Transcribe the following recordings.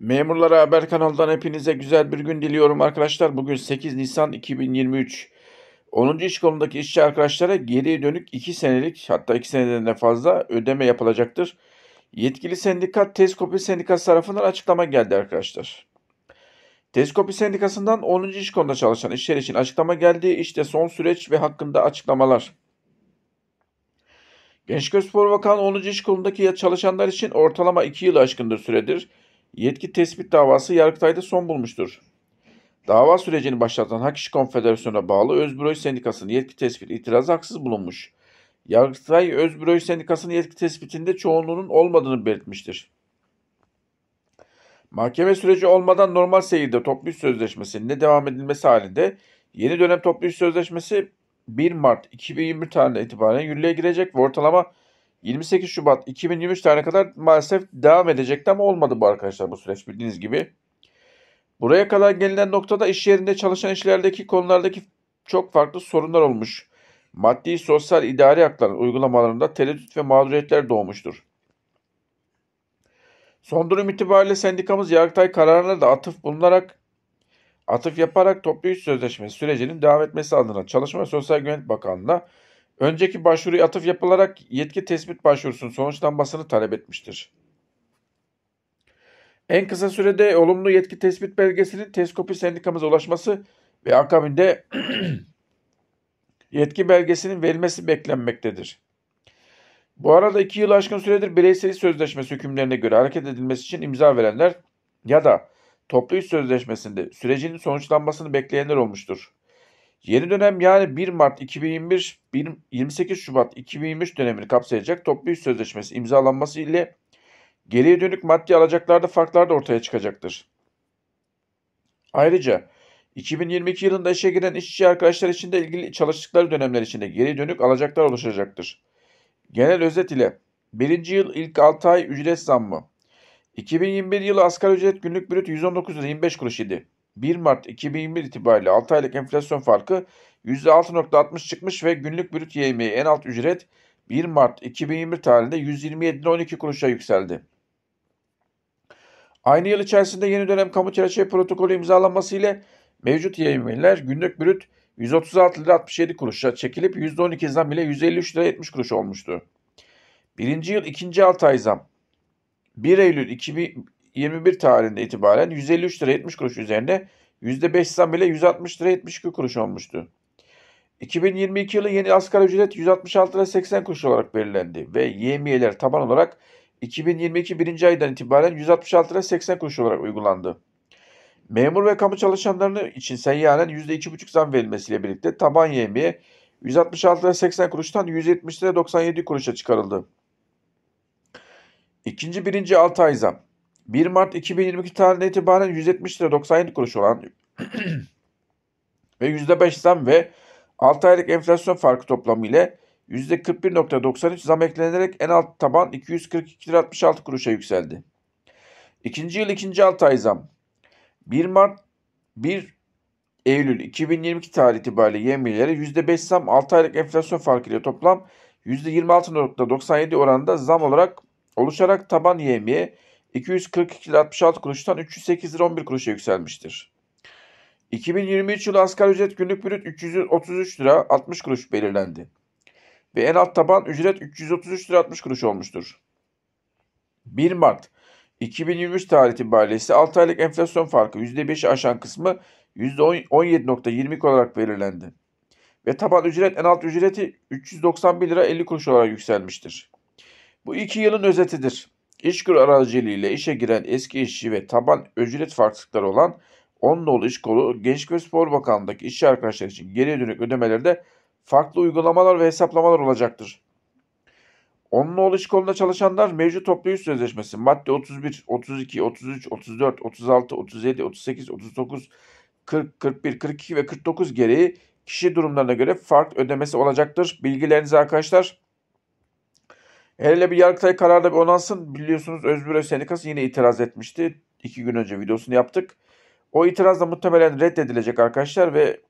Memurlara Haber kanalından hepinize güzel bir gün diliyorum arkadaşlar. Bugün 8 Nisan 2023. 10. iş kolundaki işçi arkadaşlara geriye dönük 2 senelik hatta 2 seneden de fazla ödeme yapılacaktır. Yetkili sendika Teskopi Sendikası tarafından açıklama geldi arkadaşlar. Teskopi Sendikası'ndan 10. iş konuda çalışan işçiler için açıklama geldi. İşte son süreç ve hakkında açıklamalar. Gençlik Spor Bakanı 10. iş kolundaki çalışanlar için ortalama 2 yıl aşkındır süredir. Yetki tespit davası Yargıtay'da son bulmuştur. Dava sürecini başlatan Hak İşi Konfederasyonu'na bağlı Özbüroj Sendikası'nın yetki tespit itirazı haksız bulunmuş. Yargıtay Özbüroj Sendikası'nın yetki tespitinde çoğunluğunun olmadığını belirtmiştir. Mahkeme süreci olmadan normal seyirde toplu iş sözleşmesinde devam edilmesi halinde yeni dönem toplu iş sözleşmesi 1 Mart 2021 tarihine itibaren yürürlüğe girecek ve ortalama 28 Şubat 2023 tarihine kadar maalesef devam edecekti ama olmadı bu arkadaşlar bu süreç bildiğiniz gibi. Buraya kadar gelinen noktada iş yerinde çalışan işlerdeki konulardaki çok farklı sorunlar olmuş. Maddi, sosyal, idari hakların uygulamalarında tereddüt ve mağduriyetler doğmuştur. Son durum itibariyle sendikamız Yargıtay kararına da atıf bulunarak atıf yaparak toplu iş sözleşmesi sürecinin devam etmesi adına Çalışma ve Sosyal Güvenlik Bakanlığı'na Önceki başvuruya atıf yapılarak yetki tespit başvurusunun sonuçlanmasını talep etmiştir. En kısa sürede olumlu yetki tespit belgesinin teskopi sendikamıza ulaşması ve akabinde yetki belgesinin verilmesi beklenmektedir. Bu arada 2 yıl aşkın süredir bireysel iş sözleşmesi hükümlerine göre hareket edilmesi için imza verenler ya da toplu iş sözleşmesinde sürecinin sonuçlanmasını bekleyenler olmuştur. Yeni dönem yani 1 Mart 2021 28 Şubat 2023 dönemini kapsayacak toplu iş sözleşmesi imzalanması ile geriye dönük maddi alacaklarda farklar da ortaya çıkacaktır. Ayrıca 2022 yılında işe giren işçi arkadaşlar için de ilgili çalıştıkları dönemler içinde geri dönük alacaklar oluşacaktır. Genel özet ile 1. yıl ilk 6 ay ücret zammı. 2021 yılı asgari ücret günlük brüt 119 lira 25 kuruş idi. 1 Mart 2021 itibariyle 6 aylık enflasyon farkı %6.60 çıkmış ve günlük brüt yemeği en alt ücret 1 Mart 2021 tarihinde 127.12 kuruşa yükseldi. Aynı yıl içerisinde yeni dönem kamu çerçeve protokolü imzalanmasıyla mevcut yemeğler günlük brüt 136 lira 67 kuruşa çekilip %12 zam ile 153 lira 70 kuruş olmuştu. Birinci yıl ikinci 6 ay zam. 1 Eylül 2000, 21 tarihinde itibaren 153 lira 70 kuruş üzerinde %5 zam ile 160 lira 72 kuruş olmuştu. 2022 yılı yeni asgari ücret 166 lira 80 kuruş olarak belirlendi ve yemiyeler taban olarak 2022 birinci aydan itibaren 166 lira 80 kuruş olarak uygulandı. Memur ve kamu çalışanlarını için seyyanen %2,5 zam verilmesiyle birlikte taban yemeği 166 lira 80 kuruştan 170 lira 97 kuruşa çıkarıldı. İkinci birinci 6 ay zam. 1 Mart 2022 tarihine itibaren 170 lira 97 kuruş olan ve %5 zam ve 6 aylık enflasyon farkı toplamı ile %41.93 zam eklenerek en alt taban 242 lira 66 kuruşa yükseldi. İkinci yıl ikinci 6 ay zam. 1 Mart 1 Eylül 2022 tarihi itibariyle yemlilere %5 zam 6 aylık enflasyon farkı ile toplam %26.97 oranında zam olarak oluşarak taban yemiye 242 lira 66 kuruştan 308 lira 11 kuruşa yükselmiştir. 2023 yılı asgari ücret günlük brüt 333 lira 60 kuruş belirlendi. Ve en alt taban ücret 333 lira 60 kuruş olmuştur. 1 Mart 2023 tarih itibariyle ise 6 aylık enflasyon farkı %5'i aşan kısmı %17.20 olarak belirlendi. Ve taban ücret en alt ücreti 391 lira 50 kuruş olarak yükselmiştir. Bu iki yılın özetidir. İşkur aracılığıyla işe giren eski işçi ve taban ücret farklılıkları olan 10 dolu iş kolu Gençlik ve Spor Bakanlığı'ndaki işçi arkadaşlar için geriye dönük ödemelerde farklı uygulamalar ve hesaplamalar olacaktır. 10 nolu iş kolunda çalışanlar mevcut toplu iş sözleşmesi madde 31, 32, 33, 34, 36, 37, 38, 39, 40, 41, 42 ve 49 gereği kişi durumlarına göre farklı ödemesi olacaktır. Bilgilerinizi arkadaşlar El ile bir Yargıtay kararda bir onansın. Biliyorsunuz Özgür Sendikası yine itiraz etmişti. İki gün önce videosunu yaptık. O itiraz da muhtemelen reddedilecek arkadaşlar ve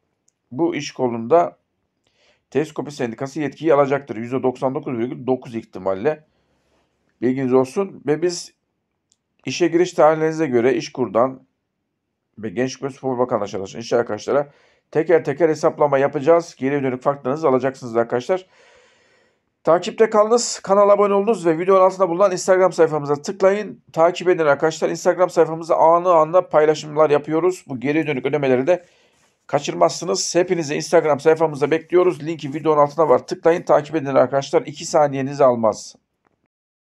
bu iş kolunda Teleskopi Sendikası yetkiyi alacaktır. %99,9 ihtimalle. Bilginiz olsun. Ve biz işe giriş tarihlerinize göre iş kurdan ve Gençlik ve Spor Bakanlığı çalışan iş arkadaşlara teker teker hesaplama yapacağız. geri dönük farklarınızı alacaksınız arkadaşlar. Takipte kalınız, kanala abone olunuz ve videonun altında bulunan Instagram sayfamıza tıklayın. Takip edin arkadaşlar. Instagram sayfamızda anı anında paylaşımlar yapıyoruz. Bu geri dönük ödemeleri de kaçırmazsınız. Hepinizi Instagram sayfamızda bekliyoruz. Linki videonun altında var. Tıklayın, takip edin arkadaşlar. 2 saniyenizi almaz.